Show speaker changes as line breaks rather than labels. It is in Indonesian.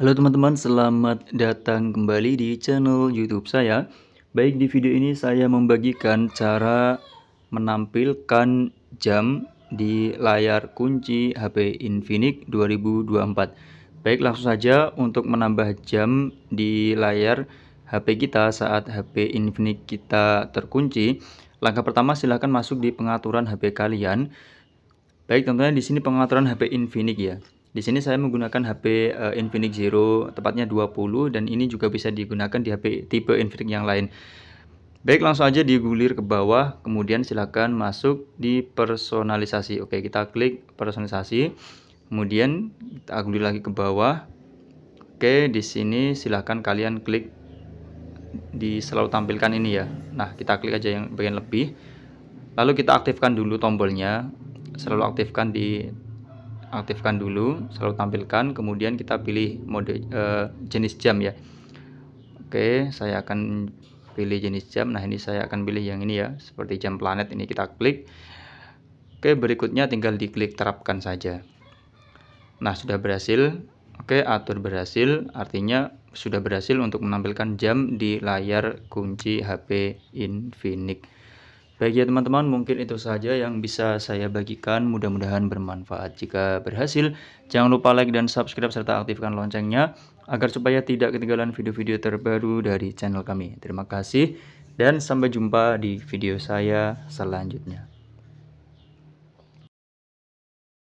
Halo teman-teman, selamat datang kembali di channel YouTube saya. Baik, di video ini saya membagikan cara menampilkan jam di layar kunci HP Infinix 2024. Baik, langsung saja untuk menambah jam di layar HP kita saat HP Infinix kita terkunci. Langkah pertama silahkan masuk di pengaturan HP kalian. Baik, tentunya di sini pengaturan HP Infinix ya. Di sini saya menggunakan HP uh, eh, Infinix Zero, tepatnya 20 dan ini juga bisa digunakan di HP tipe Infinix yang lain. Baik, langsung aja digulir ke bawah, kemudian silakan masuk di personalisasi. Oke, kita klik personalisasi. Kemudian kita gulir lagi ke bawah. Oke, di sini silakan kalian klik di selalu tampilkan ini ya. Nah, kita klik aja yang bagian lebih. Lalu kita aktifkan dulu tombolnya. Selalu aktifkan di aktifkan dulu selalu tampilkan kemudian kita pilih mode e, jenis jam ya Oke saya akan pilih jenis jam nah ini saya akan pilih yang ini ya seperti jam planet ini kita klik Oke berikutnya tinggal diklik terapkan saja nah sudah berhasil Oke atur berhasil artinya sudah berhasil untuk menampilkan jam di layar kunci HP Infinix Baik ya teman-teman, mungkin itu saja yang bisa saya bagikan. Mudah-mudahan bermanfaat. Jika berhasil, jangan lupa like dan subscribe serta aktifkan loncengnya agar supaya tidak ketinggalan video-video terbaru dari channel kami. Terima kasih dan sampai jumpa di video saya selanjutnya.